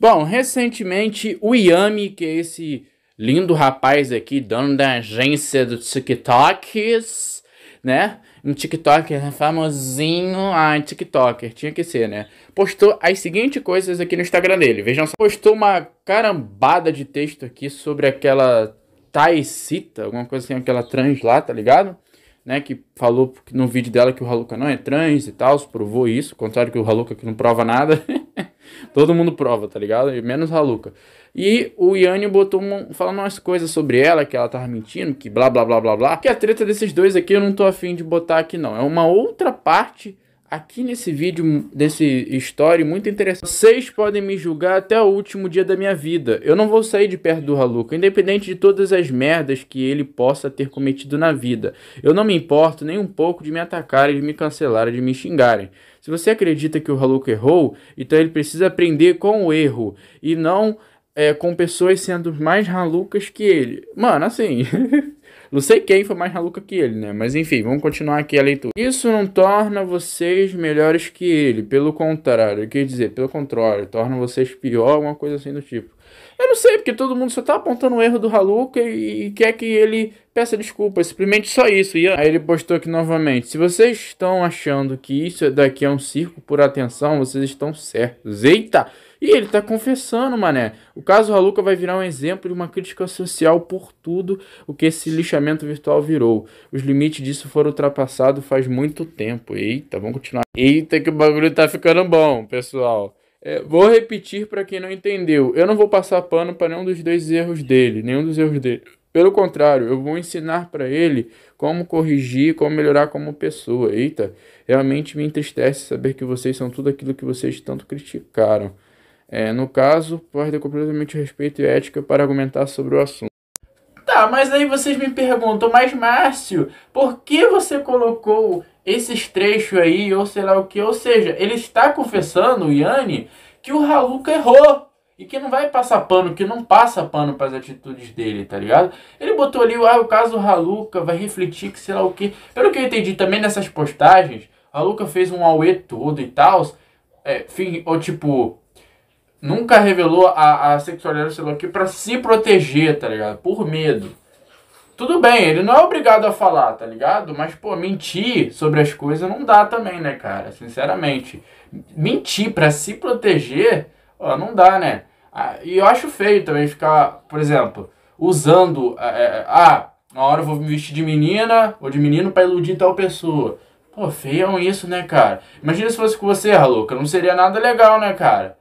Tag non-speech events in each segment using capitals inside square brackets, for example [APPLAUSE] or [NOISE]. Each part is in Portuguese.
Bom, recentemente o Yami, que é esse lindo rapaz aqui, dono da agência do TikTok, né? Um TikToker famosinho, ah, TikToker, tinha que ser, né? Postou as seguintes coisas aqui no Instagram dele. Vejam só. Postou uma carambada de texto aqui sobre aquela Taicita, alguma coisa assim, aquela trans lá, tá ligado? Né, que falou no vídeo dela que o Haluka não é trans e tal, provou isso, contrário que o Haluka que não prova nada. [LAUGHS] Todo mundo prova, tá ligado? Menos a Luca. E o Yanni botou uma, falando umas coisas sobre ela, que ela tava mentindo, que blá blá blá blá blá. Que a treta desses dois aqui eu não tô afim de botar aqui, não. É uma outra parte aqui nesse vídeo nesse story muito interessante. Vocês podem me julgar até o último dia da minha vida. Eu não vou sair de perto do Haluca, independente de todas as merdas que ele possa ter cometido na vida. Eu não me importo nem um pouco de me atacarem, de me cancelarem, de me xingarem. Se você acredita que o Haluca errou, então ele precisa aprender com o erro e não é, com pessoas sendo mais ralucas que ele. Mano, assim. [LAUGHS] Não sei quem foi mais maluca que ele, né? Mas enfim, vamos continuar aqui a leitura. Isso não torna vocês melhores que ele, pelo contrário, quer dizer, pelo contrário, torna vocês pior, alguma coisa assim do tipo. Eu não sei, porque todo mundo só tá apontando o erro do Haluka e, e quer que ele peça desculpa, simplesmente só isso. E aí ele postou aqui novamente: se vocês estão achando que isso daqui é um circo por atenção, vocês estão certos. Eita! E ele tá confessando, mané. O caso Haluca vai virar um exemplo de uma crítica social por tudo o que esse lixamento virtual virou. Os limites disso foram ultrapassados faz muito tempo. Eita, vamos continuar. Eita, que o bagulho tá ficando bom, pessoal. É, vou repetir para quem não entendeu. Eu não vou passar pano para nenhum dos dois erros dele, nenhum dos erros dele. Pelo contrário, eu vou ensinar para ele como corrigir, como melhorar como pessoa. Eita, realmente me entristece saber que vocês são tudo aquilo que vocês tanto criticaram. É, no caso, ter completamente respeito e ética para argumentar sobre o assunto. Tá, mas aí vocês me perguntam, mas Márcio, por que você colocou esses trechos aí, ou sei lá o que? Ou seja, ele está confessando, o Yanni, que o Haluca errou. E que não vai passar pano, que não passa pano para as atitudes dele, tá ligado? Ele botou ali, ah, o caso Haluca vai refletir que sei lá o que. Pelo que eu entendi também nessas postagens, Haluca fez um auê todo e tal. É, fim, ou tipo, nunca revelou a, a sexualidade sei lá, para se proteger, tá ligado? Por medo. Tudo bem, ele não é obrigado a falar, tá ligado? Mas, pô, mentir sobre as coisas não dá também, né, cara? Sinceramente. Mentir para se proteger, ó, não dá, né? Ah, e eu acho feio também ficar, por exemplo, usando. É, é ah, na hora eu vou me vestir de menina ou de menino para iludir tal pessoa. Pô, feião isso, né, cara? Imagina se fosse com você, Raluca. Não seria nada legal, né, cara?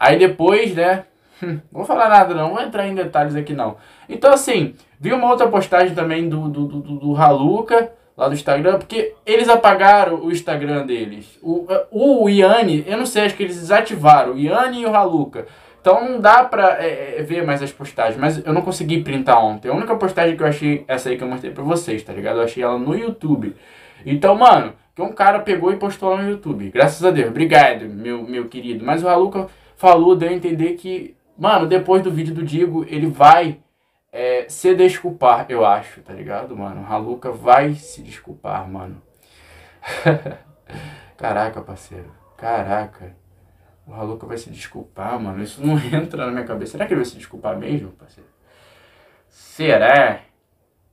Aí depois, né? Hum, não vou falar nada, não. Vou entrar em detalhes aqui, não. Então, assim, vi uma outra postagem também do, do, do, do Haluca, lá do Instagram, porque eles apagaram o Instagram deles. O, eh, o Iane, eu não sei, acho que eles desativaram. O Iane e o Haluca. Então não dá pra é, ver mais as postagens, mas eu não consegui printar ontem. A única postagem que eu achei, essa aí que eu mostrei pra vocês, tá ligado? Eu achei ela no YouTube. Então, mano, que um cara pegou e postou lá no YouTube. Graças a Deus. Obrigado, meu, meu querido. Mas o Haluca falou, deu a entender que, mano, depois do vídeo do Digo, ele vai é, se desculpar, eu acho, tá ligado, mano? Haluca vai se desculpar, mano. [LAUGHS] Caraca, parceiro. Caraca. O Haluca vai se desculpar, mano. Isso não [LAUGHS] entra na minha cabeça. Será que ele vai se desculpar mesmo, parceiro? Será?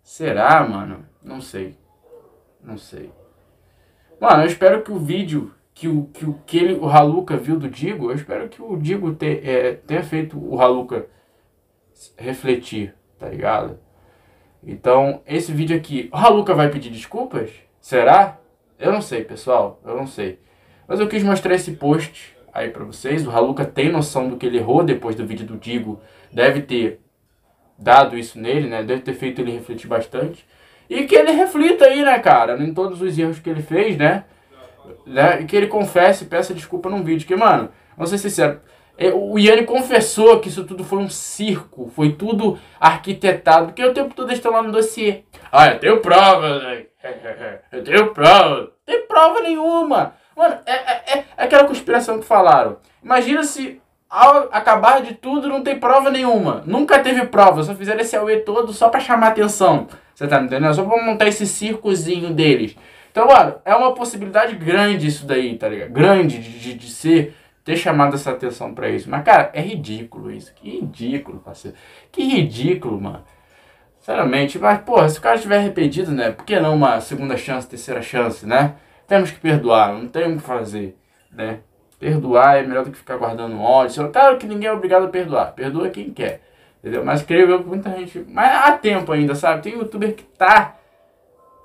Será, mano? Não sei. Não sei. Mano, eu espero que o vídeo que o que, o, que ele, o Haluca viu do Digo, eu espero que o Digo te, é, tenha feito o Haluca refletir, tá ligado? Então, esse vídeo aqui, o Haluca vai pedir desculpas? Será? Eu não sei, pessoal, eu não sei. Mas eu quis mostrar esse post aí pra vocês. O Haluca tem noção do que ele errou depois do vídeo do Digo. Deve ter dado isso nele, né? Deve ter feito ele refletir bastante. E que ele reflita aí, né, cara? Em todos os erros que ele fez, né? né? E que ele confesse e peça desculpa num vídeo. Que, mano, vamos ser sinceros. É, o Yanni confessou que isso tudo foi um circo, foi tudo arquitetado, porque o tempo todo eles estão lá no dossiê. Ah, eu tenho prova, né? [LAUGHS] eu tenho prova. Não tem prova nenhuma. Mano, é, é, é, é aquela conspiração que falaram. Imagina se ao acabar de tudo não tem prova nenhuma. Nunca teve prova, só fizeram esse AUE todo só pra chamar atenção. Você tá me entendendo? É só pra montar esse circozinho deles. Então, mano, é uma possibilidade grande isso daí, tá ligado? Grande de, de, de ser, ter chamado essa atenção para isso. Mas, cara, é ridículo isso. Que ridículo, parceiro. Que ridículo, mano. Sinceramente, mas, porra, se o cara estiver arrependido, né? Por que não uma segunda chance, terceira chance, né? Temos que perdoar, não tem o que fazer, né? Perdoar é melhor do que ficar guardando ódio. Claro que ninguém é obrigado a perdoar. Perdoa quem quer. Entendeu? Mas creio eu que muita gente. Mas há tempo ainda, sabe? Tem youtuber que tá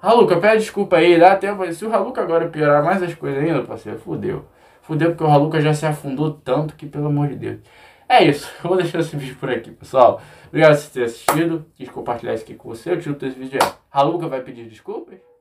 Raluca, pede desculpa aí, dá tempo. Se o Raluca agora piorar mais as coisas ainda, parceiro, fudeu. Fudeu porque o Raluca já se afundou tanto que, pelo amor de Deus. É isso, [LAUGHS] eu vou deixar esse vídeo por aqui, pessoal. Obrigado por ter assistido, quis compartilhar isso aqui com você. O título desse vídeo é Raluca vai pedir desculpas?